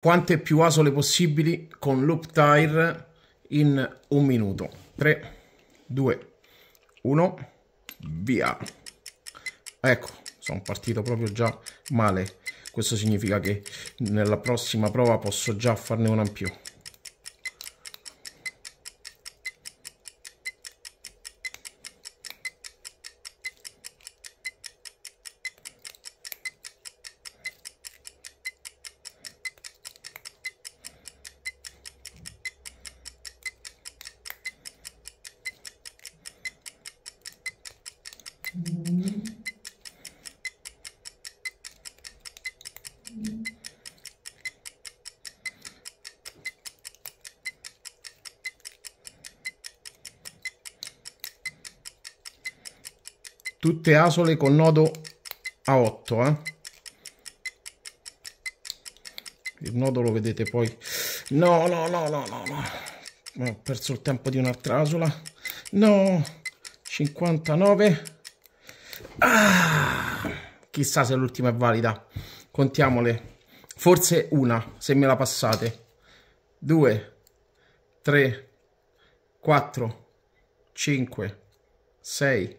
quante più asole possibili con loop tire in un minuto. 3, 2, 1, via. Ecco, sono partito proprio già male. Questo significa che nella prossima prova posso già farne una in più. tutte asole con nodo a 8 eh? il nodo lo vedete poi no no no no no no ho perso il tempo di un'altra asola no 59 ah, chissà se l'ultima è valida contiamole forse una se me la passate 2 3 4 5 6